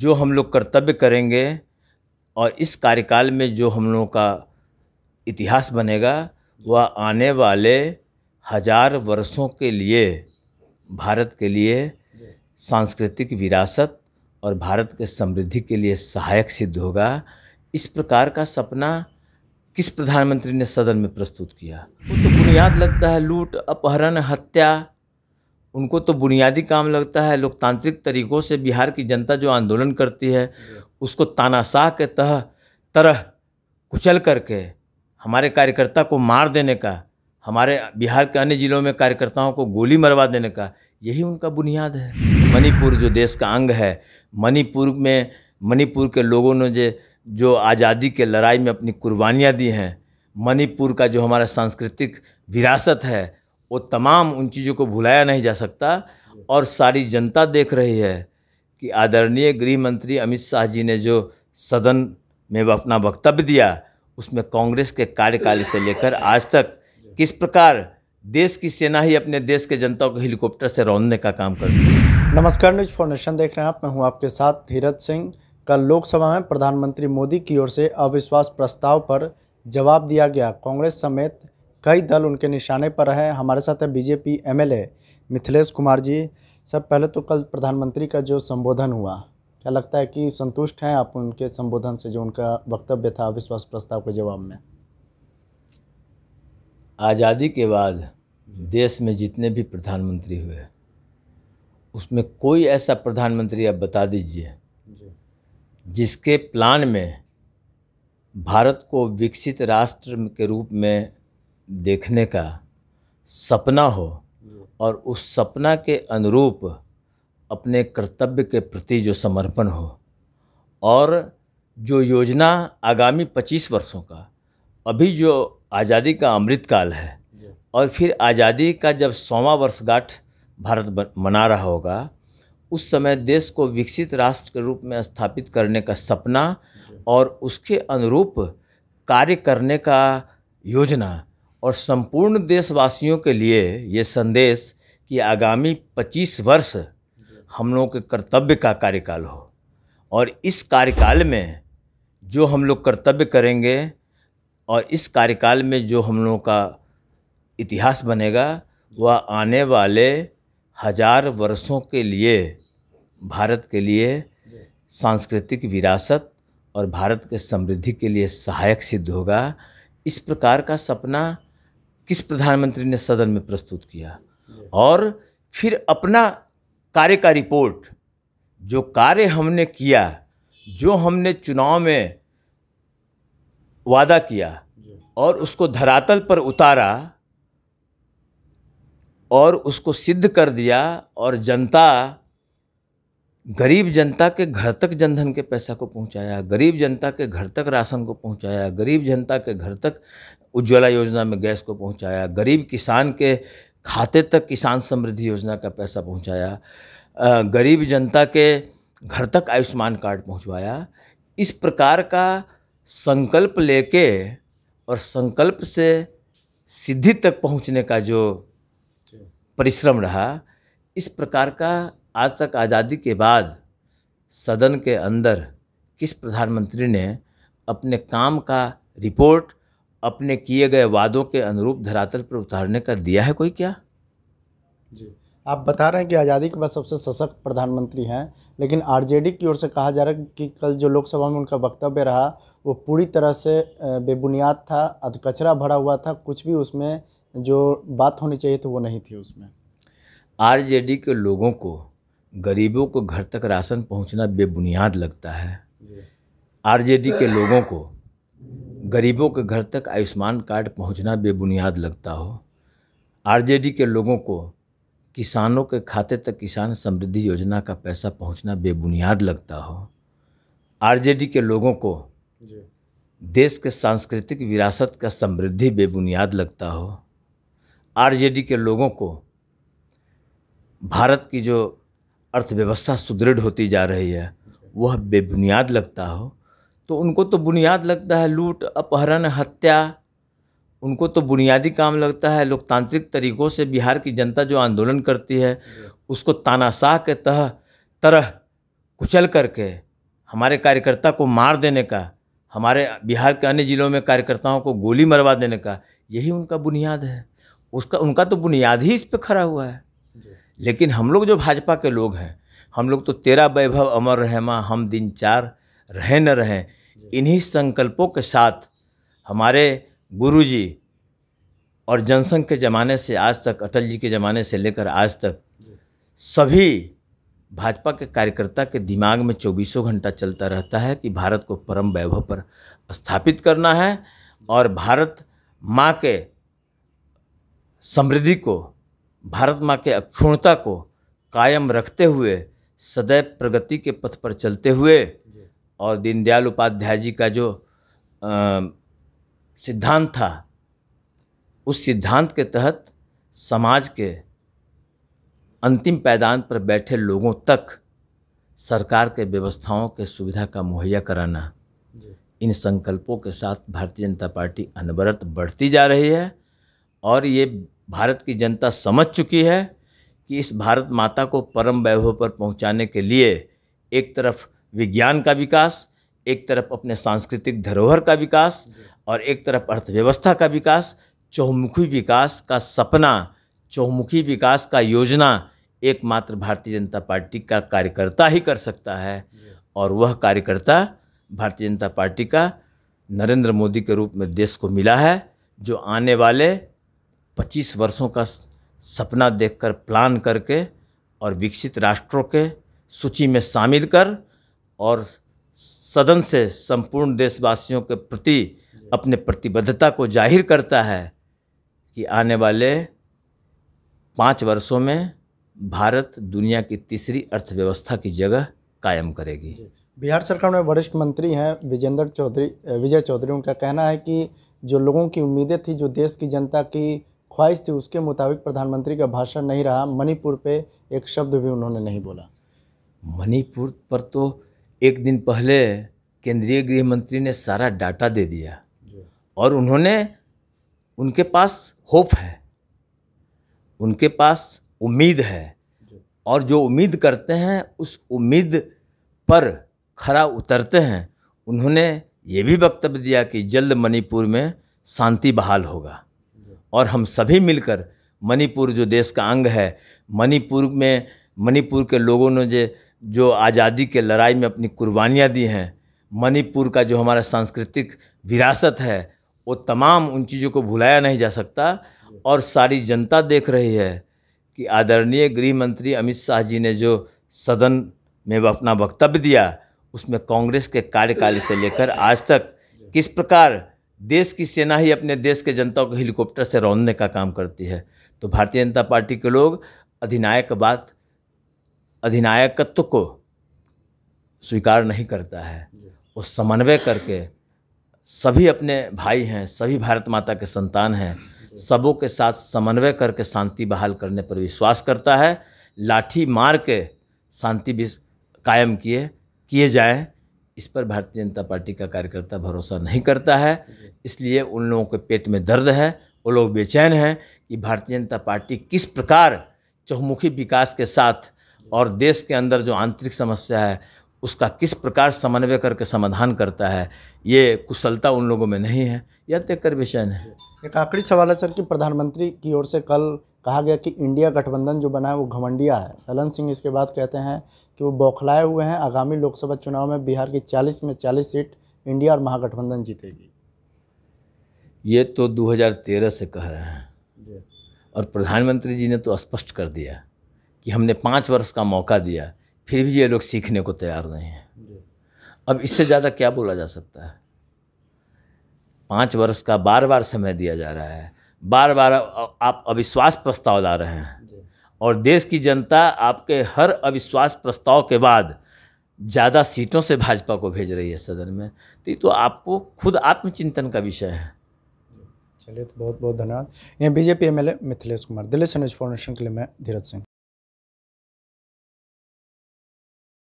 जो हम लोग कर्तव्य करेंगे और इस कार्यकाल में जो हम लोगों का इतिहास बनेगा वह आने वाले हजार वर्षों के लिए भारत के लिए सांस्कृतिक विरासत और भारत के समृद्धि के लिए सहायक सिद्ध होगा इस प्रकार का सपना किस प्रधानमंत्री ने सदन में प्रस्तुत किया तो बुनियाद लगता है लूट अपहरण हत्या उनको तो बुनियादी काम लगता है लोकतांत्रिक तरीक़ों से बिहार की जनता जो आंदोलन करती है उसको तानाशाह के तह तरह कुचल करके हमारे कार्यकर्ता को मार देने का हमारे बिहार के अन्य ज़िलों में कार्यकर्ताओं को गोली मरवा देने का यही उनका बुनियाद है मणिपुर जो देश का अंग है मणिपुर में मणिपुर के लोगों ने जो जो आज़ादी के लड़ाई में अपनी कुर्बानियाँ दी हैं मणिपुर का जो हमारा सांस्कृतिक विरासत है वो तमाम उन चीज़ों को भुलाया नहीं जा सकता और सारी जनता देख रही है कि आदरणीय गृह मंत्री अमित शाह जी ने जो सदन में अपना वक्तव्य दिया उसमें कांग्रेस के कार्यकाल से लेकर आज तक किस प्रकार देश की सेना ही अपने देश के जनता को हेलीकॉप्टर से रौंदने का काम करती है नमस्कार न्यूज फाउंडेशन देख रहे हैं आप मैं हूं आपके साथ धीरज सिंह कल लोकसभा में प्रधानमंत्री मोदी की ओर से अविश्वास प्रस्ताव पर जवाब दिया गया कांग्रेस समेत कई दल उनके निशाने पर हैं हमारे साथ है BJP MLA Mithilesh Kumar ji sir पहले तो कल प्रधानमंत्री का जो संबोधन हुआ क्या लगता है कि संतुष्ट हैं आप उनके संबोधन से जो उनका वक्तव्य था अविश्वास प्रस्ताव के जवाब में आज़ादी के बाद देश में जितने भी प्रधानमंत्री हुए उसमें कोई ऐसा प्रधानमंत्री आप बता दीजिए जिसके प्लान में भारत को विकसित राष्ट्र के रूप में देखने का सपना हो और उस सपना के अनुरूप अपने कर्तव्य के प्रति जो समर्पण हो और जो योजना आगामी पच्चीस वर्षों का अभी जो आज़ादी का अमृतकाल है और फिर आज़ादी का जब सौवा वर्षगांठ भारत मना रहा होगा उस समय देश को विकसित राष्ट्र के रूप में स्थापित करने का सपना और उसके अनुरूप कार्य करने का योजना और संपूर्ण देशवासियों के लिए ये संदेश कि आगामी 25 वर्ष हम लोगों के कर्तव्य का कार्यकाल हो और इस कार्यकाल में जो हम लोग कर्तव्य करेंगे और इस कार्यकाल में जो हम लोगों का इतिहास बनेगा वह वा आने वाले हजार वर्षों के लिए भारत के लिए सांस्कृतिक विरासत और भारत के समृद्धि के लिए सहायक सिद्ध होगा इस प्रकार का सपना किस प्रधानमंत्री ने सदन में प्रस्तुत किया और फिर अपना कार्य का रिपोर्ट जो कार्य हमने किया जो हमने चुनाव में वादा किया और उसको धरातल पर उतारा और उसको सिद्ध कर दिया और जनता गरीब जनता के घर तक जनधन के पैसा को पहुंचाया गरीब जनता के घर तक राशन को पहुंचाया गरीब जनता के घर तक उज्ज्वला योजना में गैस को पहुंचाया गरीब किसान के खाते तक किसान समृद्धि योजना का पैसा पहुंचाया गरीब जनता के घर तक आयुष्मान कार्ड पहुंचवाया इस प्रकार का संकल्प लेके और संकल्प से सिद्धि तक पहुंचने का जो परिश्रम रहा इस प्रकार का आज तक आज़ादी के बाद सदन के अंदर किस प्रधानमंत्री ने अपने काम का रिपोर्ट अपने किए गए वादों के अनुरूप धरातल पर उतारने का दिया है कोई क्या जी आप बता रहे हैं कि आज़ादी के बाद सबसे सशक्त प्रधानमंत्री हैं लेकिन आरजेडी की ओर से कहा जा रहा है कि कल जो लोकसभा में उनका वक्तव्य रहा वो पूरी तरह से बेबुनियाद था अधकचरा भरा हुआ था कुछ भी उसमें जो बात होनी चाहिए थी वो नहीं थी उसमें आरजेडी के लोगों को गरीबों को घर तक राशन पहुंचना बेबुनियाद लगता है आरजेडी के लोगों को गरीबों के घर तक आयुष्मान कार्ड पहुंचना बेबुनियाद लगता हो आरजेडी के लोगों को किसानों के खाते तक किसान समृद्धि योजना का पैसा पहुंचना बेबुनियाद लगता हो आरजेडी के लोगों को देश के सांस्कृतिक विरासत का समृद्धि बेबुनियाद लगता हो आरजेडी के लोगों को भारत की जो अर्थव्यवस्था सुदृढ़ होती जा रही है वह बेबुनियाद लगता हो तो उनको तो बुनियाद लगता है लूट अपहरण हत्या उनको तो बुनियादी काम लगता है लोकतांत्रिक तरीक़ों से बिहार की जनता जो आंदोलन करती है उसको तानाशाह के तह तरह कुचल करके हमारे कार्यकर्ता को मार देने का हमारे बिहार के अन्य ज़िलों में कार्यकर्ताओं को गोली मरवा देने का यही उनका बुनियाद है उसका उनका तो बुनियाद ही इस पर खड़ा हुआ है लेकिन हम लोग जो भाजपा के लोग हैं हम लोग तो तेरा वैभव अमर रहमा हम दिन चार रहे न रहें इन्हीं संकल्पों के साथ हमारे गुरु जी और जनसंघ के ज़माने से आज तक अटल जी के ज़माने से लेकर आज तक सभी भाजपा के कार्यकर्ता के दिमाग में चौबीसों घंटा चलता रहता है कि भारत को परम वैभव पर स्थापित करना है और भारत माँ के समृद्धि को भारत माँ के अक्षुणता को कायम रखते हुए सदैव प्रगति के पथ पर चलते हुए और दीनदयाल उपाध्याय जी का जो सिद्धांत था उस सिद्धांत के तहत समाज के अंतिम पैदान पर बैठे लोगों तक सरकार के व्यवस्थाओं के सुविधा का मुहैया कराना इन संकल्पों के साथ भारतीय जनता पार्टी अनवरत बढ़ती जा रही है और ये भारत की जनता समझ चुकी है कि इस भारत माता को परम वैभव पर पहुंचाने के लिए एक तरफ विज्ञान का विकास एक तरफ अपने सांस्कृतिक धरोहर का विकास और एक तरफ अर्थव्यवस्था का विकास चौमुखी विकास का सपना चौमुखी विकास का योजना एकमात्र भारतीय जनता पार्टी का कार्यकर्ता ही कर सकता है और वह कार्यकर्ता भारतीय जनता पार्टी का नरेंद्र मोदी के रूप में देश को मिला है जो आने वाले 25 वर्षों का सपना देखकर प्लान करके और विकसित राष्ट्रों के सूची में शामिल कर और सदन से संपूर्ण देशवासियों के प्रति अपने प्रतिबद्धता को जाहिर करता है कि आने वाले पाँच वर्षों में भारत दुनिया की तीसरी अर्थव्यवस्था की जगह कायम करेगी बिहार सरकार में वरिष्ठ मंत्री हैं विजेंद्र चौधरी विजय चौधरी उनका कहना है कि जो लोगों की उम्मीदें थी जो देश की जनता की ख्वाहिश थी उसके मुताबिक प्रधानमंत्री का भाषण नहीं रहा मणिपुर पे एक शब्द भी उन्होंने नहीं बोला मणिपुर पर तो एक दिन पहले केंद्रीय गृह मंत्री ने सारा डाटा दे दिया और उन्होंने उनके पास होप है उनके पास उम्मीद है और जो उम्मीद करते हैं उस उम्मीद पर खरा उतरते हैं उन्होंने ये भी वक्तव्य दिया कि जल्द मणिपुर में शांति बहाल होगा और हम सभी मिलकर मणिपुर जो देश का अंग है मणिपुर में मणिपुर के लोगों ने जो जो आज़ादी के लड़ाई में अपनी कुर्बानियाँ दी हैं मणिपुर का जो हमारा सांस्कृतिक विरासत है वो तमाम उन चीज़ों को भुलाया नहीं जा सकता और सारी जनता देख रही है कि आदरणीय गृह मंत्री अमित शाह जी ने जो सदन में अपना वक्तव्य दिया उसमें कांग्रेस के कार्यकाल से लेकर आज तक किस प्रकार देश की सेना ही अपने देश के जनता को हेलीकॉप्टर से रौंदने का काम करती है तो भारतीय जनता पार्टी के लोग अधिनायक बात अधिनायकत्व को स्वीकार नहीं करता है वो समन्वय करके सभी अपने भाई हैं सभी भारत माता के संतान हैं सबों के साथ समन्वय करके शांति बहाल करने पर विश्वास करता है लाठी मार के शांति भी कायम किए किए जाए इस पर भारतीय जनता पार्टी का कार्यकर्ता भरोसा नहीं करता है इसलिए उन लोगों के पेट में दर्द है वो लोग बेचैन हैं कि भारतीय जनता पार्टी किस प्रकार चौमुखी विकास के साथ और देश के अंदर जो आंतरिक समस्या है उसका किस प्रकार समन्वय करके समाधान करता है ये कुशलता उन लोगों में नहीं है यह देख तो कर विषय है एक आखिरी सवाल है सर कि प्रधानमंत्री की ओर से कल कहा गया कि इंडिया गठबंधन जो बना है वो घमंडिया है ललन सिंह इसके बाद कहते हैं कि वो बौखलाए हुए हैं आगामी लोकसभा चुनाव में बिहार की 40 में 40 सीट इंडिया और महागठबंधन जीतेगी ये तो 2013 से कह रहे हैं और प्रधानमंत्री जी ने तो स्पष्ट कर दिया कि हमने पाँच वर्ष का मौका दिया फिर भी ये लोग सीखने को तैयार नहीं हैं अब इससे ज़्यादा क्या बोला जा सकता है पाँच वर्ष का बार बार समय दिया जा रहा है बार बार आप अविश्वास प्रस्ताव ला रहे हैं और देश की जनता आपके हर अविश्वास प्रस्ताव के बाद ज़्यादा सीटों से भाजपा को भेज रही है सदन में तो ये तो आपको खुद आत्मचिंतन का विषय है चलिए तो बहुत बहुत धन्यवाद यहाँ BJP M L Mithilesh Kumar Delhi से न्यूज़ फाउंडेशन के लिए मैं धीरज सिंह